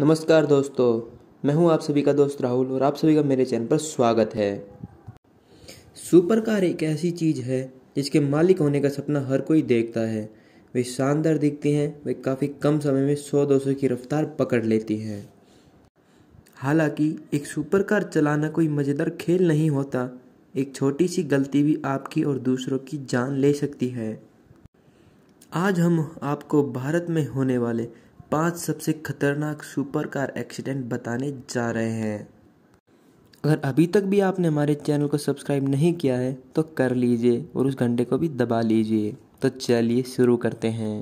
नमस्कार दोस्तों मैं हूं आप सभी का दोस्त राहुल और आप सभी का मेरे चैनल पर स्वागत है सुपर कार एक ऐसी चीज़ है जिसके मालिक होने का सपना हर कोई देखता है वे शानदार दिखती हैं वे काफ़ी कम समय में 100-200 की रफ्तार पकड़ लेती हैं हालांकि एक सुपर कार चलाना कोई मज़ेदार खेल नहीं होता एक छोटी सी गलती भी आपकी और दूसरों की जान ले सकती है आज हम आपको भारत में होने वाले पांच सबसे खतरनाक सुपर कार एक्सीडेंट बताने जा रहे हैं अगर अभी तक भी आपने हमारे चैनल को सब्सक्राइब नहीं किया है तो कर लीजिए और उस घंटे को भी दबा लीजिए तो चलिए शुरू करते हैं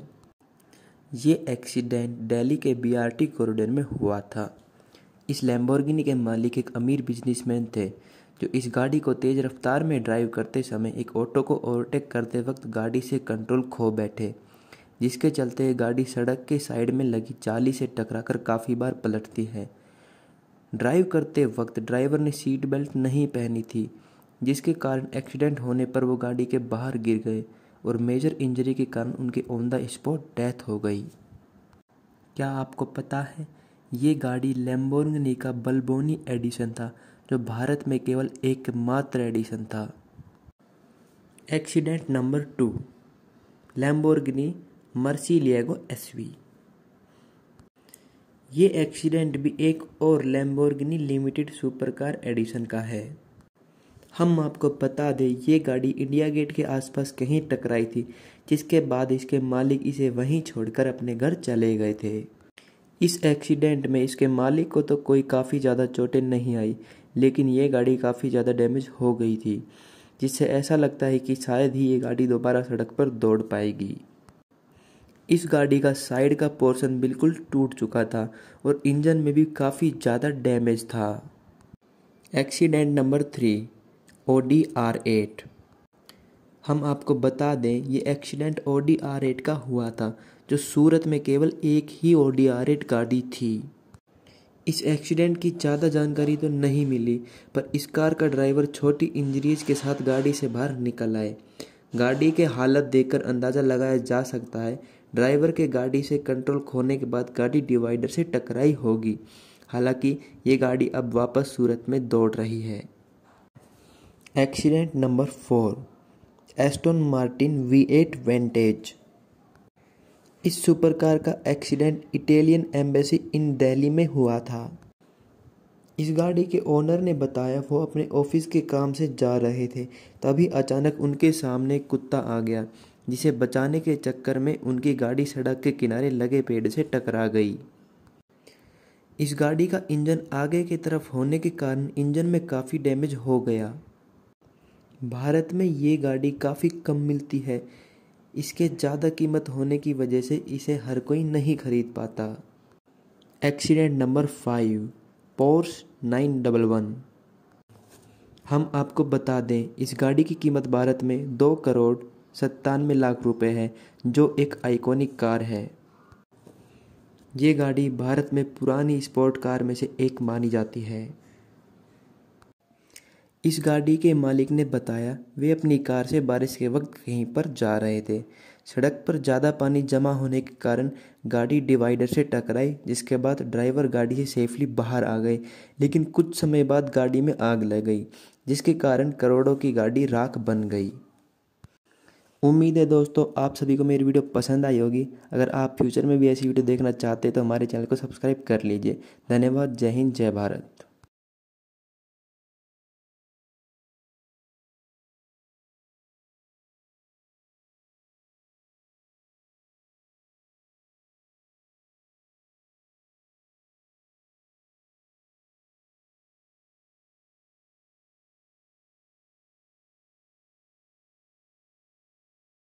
ये एक्सीडेंट दिल्ली के बीआरटी कॉरिडोर में हुआ था इस लैम्बोर्गिनी के मालिक एक अमीर बिजनेसमैन थे जो इस गाड़ी को तेज़ रफ्तार में ड्राइव करते समय एक ऑटो को ओवरटेक करते वक्त गाड़ी से कंट्रोल खो बैठे जिसके चलते गाड़ी सड़क के साइड में लगी चाली से टकराकर काफ़ी बार पलटती है ड्राइव करते वक्त ड्राइवर ने सीट बेल्ट नहीं पहनी थी जिसके कारण एक्सीडेंट होने पर वो गाड़ी के बाहर गिर गए और मेजर इंजरी के कारण उनकी ऑन द स्पॉट डेथ हो गई क्या आपको पता है ये गाड़ी लेम्बोर्गनी का बल्बोनी एडिशन था जो भारत में केवल एकमात्र एडिशन था accident number two Lamborghini S SV ये एक्सीडेंट भी एक और लैम्बोर्गिनी लिमिटेड सुपरकार एडिशन का है हम आपको बता दें ये गाड़ी इंडिया गेट के आसपास कहीं टकराई थी जिसके बाद इसके मालिक इसे वहीं छोड़कर अपने घर चले गए थे इस एक्सीडेंट में इसके मालिक को तो कोई काफ़ी ज़्यादा चोटें नहीं आई लेकिन ये गाड़ी काफ़ी ज़्यादा डैमेज हो गई थी जिससे ऐसा लगता है कि शायद ही ये गाड़ी दोबारा सड़क पर दौड़ पाएगी इस गाड़ी का साइड का पोर्शन बिल्कुल टूट चुका था और इंजन में भी काफ़ी ज़्यादा डैमेज था accident number three Audi R eight हम आपको बता दें ये accident Audi R eight का हुआ था जो सूरत में केवल एक ही ओ डी आर एट गाड़ी थी इस एक्सीडेंट की ज़्यादा जानकारी तो नहीं मिली पर इस कार का ड्राइवर छोटी इंजरीज के साथ गाड़ी से बाहर निकल आए गाड़ी के हालत देखकर अंदाज़ा लगाया जा सकता है ड्राइवर के गाड़ी से कंट्रोल खोने के बाद गाड़ी डिवाइडर से टकराई होगी हालांकि ये गाड़ी अब वापस सूरत में दौड़ रही है accident number four Aston Martin V eight Vantage इस सुपरकार का accident Italian embassy in Delhi में हुआ था इस गाड़ी के ओनर ने बताया वो अपने ऑफिस के काम से जा रहे थे तभी अचानक उनके सामने कुत्ता आ गया जिसे बचाने के चक्कर में उनकी गाड़ी सड़क के किनारे लगे पेड़ से टकरा गई इस गाड़ी का इंजन आगे की तरफ होने के कारण इंजन में काफ़ी डैमेज हो गया भारत में ये गाड़ी काफ़ी कम मिलती है इसके ज़्यादा कीमत होने की वजह से इसे हर कोई नहीं खरीद पाता accident number five Porsche nine double one हम आपको बता दें इस गाड़ी की कीमत भारत में दो करोड़ सत्तानवे लाख रुपए है जो एक आइकॉनिक कार है ये गाड़ी भारत में पुरानी स्पोर्ट कार में से एक मानी जाती है इस गाड़ी के मालिक ने बताया वे अपनी कार से बारिश के वक्त कहीं पर जा रहे थे सड़क पर ज़्यादा पानी जमा होने के कारण गाड़ी डिवाइडर से टकराई जिसके बाद ड्राइवर गाड़ी से सेफली बाहर आ गए लेकिन कुछ समय बाद गाड़ी में आग लग गई जिसके कारण करोड़ों की गाड़ी राख बन गई उम्मीद है दोस्तों आप सभी को मेरी वीडियो पसंद आई होगी अगर आप फ्यूचर में भी ऐसी वीडियो देखना चाहते हैं तो हमारे चैनल को सब्सक्राइब कर लीजिए धन्यवाद जय हिंद जय भारत